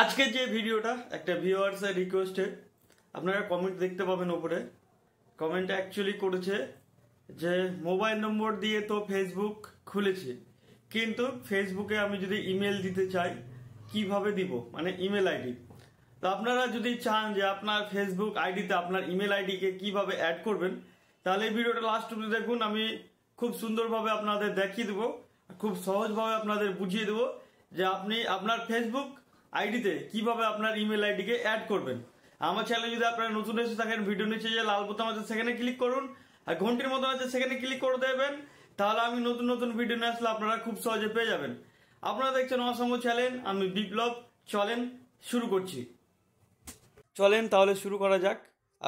আজকে যে ভিডিওটা একটা এর রিকোয়েস্টে আপনারা কমেন্ট দেখতে পাবেন ওপরে কমেন্ট অ্যাকচুয়ালি করেছে যে মোবাইল নম্বর দিয়ে তো ফেসবুক খুলেছি কিন্তু ফেসবুকে আমি যদি ইমেল দিতে চাই কিভাবে দিব মানে ইমেল আইডি তো আপনারা যদি চান যে আপনার ফেসবুক আইডিতে আপনার ইমেল আইডিকে কিভাবে অ্যাড করবেন তাহলে এই ভিডিওটা লাস্ট অব্দি দেখুন আমি খুব সুন্দরভাবে আপনাদের দেখিয়ে দেবো খুব সহজভাবে আপনাদের বুঝিয়ে দেবো যে আপনি আপনার ফেসবুক আইডিতে কিভাবে আপনার ইমেল আইডিকে অ্যাড করবেন আমার চ্যানেল যদি আপনারা নতুন এসে থাকেন ভিডিও নিচে যে লাল বোতাম আছে সেখানে ক্লিক করুন আর ঘন্টির মতো আছে সেখানে ক্লিক করে দেবেন তাহলে আমি নতুন নতুন ভিডিও নিয়ে আসলে আপনারা খুব সহজে পেয়ে যাবেন আপনারা দেখছেন অসংখ্য চ্যানেল আমি বিপ্লব চলেন শুরু করছি চলেন তাহলে শুরু করা যাক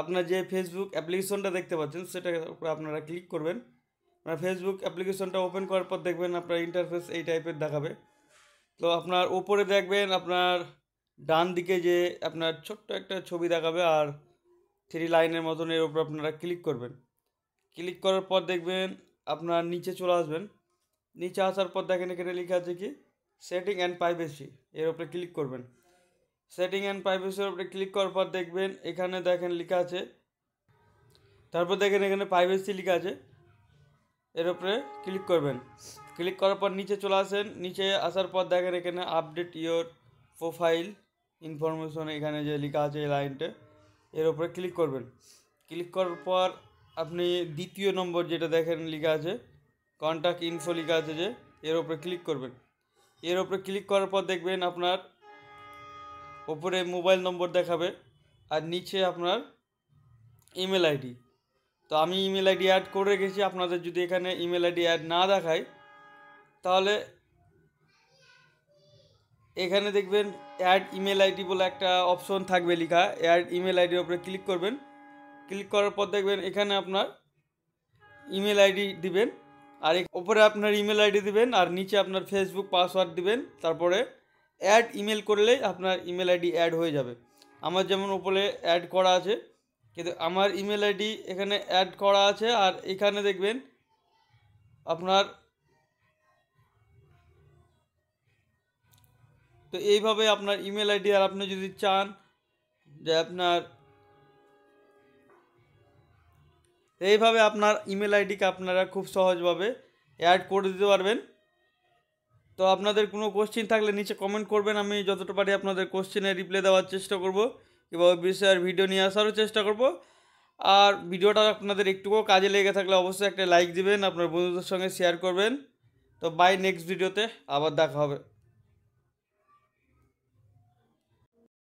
আপনার যে ফেসবুক অ্যাপ্লিকেশনটা দেখতে পাচ্ছেন সেটার উপরে আপনারা ক্লিক করবেন আপনার ফেসবুক অ্যাপ্লিকেশনটা ওপেন করার পর দেখবেন আপনার ইন্টারফেস এই টাইপের দেখাবে তো আপনার ওপরে দেখবেন আপনার ডান দিকে যে আপনার ছোট্ট একটা ছবি দেখাবে আর থ্রি লাইনের মতন এর উপরে আপনারা ক্লিক করবেন ক্লিক করার পর দেখবেন আপনার নিচে চলে আসবেন নিচে আসার পর দেখেন এখানে লেখা আছে কি সেটিং অ্যান্ড প্রাইভেসি এর উপরে ক্লিক করবেন সেটিং অ্যান্ড প্রাইভেসির উপরে ক্লিক করার পর দেখবেন এখানে দেখেন লেখা আছে তারপর দেখেন এখানে প্রাইভেসি লেখা আছে এর উপরে ক্লিক করবেন ক্লিক করার পর নিচে চলে আসেন নিচে আসার পর দেখেন এখানে আপডেট ইয়োর প্রোফাইল ইনফরমেশন এখানে যে লেখা আছে এই লাইনটা এর উপরে ক্লিক করবেন ক্লিক করার পর আপনি দ্বিতীয় নম্বর যেটা দেখেন লেখা আছে কন্ট্যাক্ট ইনফো লেখা আছে যে এর উপরে ক্লিক করবেন এর উপরে ক্লিক করার পর দেখবেন আপনার ওপরে মোবাইল নম্বর দেখাবে আর নিচে আপনার ইমেল আইডি তো আমি ইমেল আইডি অ্যাড করে রেখেছি আপনাদের যদি এখানে ইমেল আইডি অ্যাড না দেখায় তাহলে এখানে দেখবেন অ্যাড ইমেল আইডি বলে একটা অপশন থাকবে লেখা অ্যাড ইমেল আইডির ওপরে ক্লিক করবেন ক্লিক করার পর দেখবেন এখানে আপনার ইমেল আইডি দিবেন আর ওপরে আপনার ইমেল আইডি দিবেন আর নিচে আপনার ফেসবুক পাসওয়ার্ড দিবেন তারপরে অ্যাড ইমেল করলেই আপনার ইমেল আইডি অ্যাড হয়ে যাবে আমার যেমন ওপরে অ্যাড করা আছে কিন্তু আমার ইমেল আইডি এখানে অ্যাড করা আছে আর এখানে দেখবেন আপনার তো এইভাবে আপনার ইমেল আইডি আর আপনি যদি চান যে আপনার এইভাবে আপনার ইমেল আইডিকে আপনারা খুব সহজভাবে অ্যাড করে দিতে পারবেন তো আপনাদের কোনো কোশ্চিন থাকলে নিচে কমেন্ট করবেন আমি যতটা পারি আপনাদের কোশ্চেনে রিপ্লাই দেওয়ার চেষ্টা করব এভাবে বিষয়ের ভিডিও নিয়ে আসারও চেষ্টা করব আর ভিডিওটা আপনাদের একটুকুও কাজে লেগে থাকলে অবশ্যই একটা লাইক দিবেন আপনার বন্ধুদের সঙ্গে শেয়ার করবেন তো বাই নেক্সট ভিডিওতে আবার দেখা হবে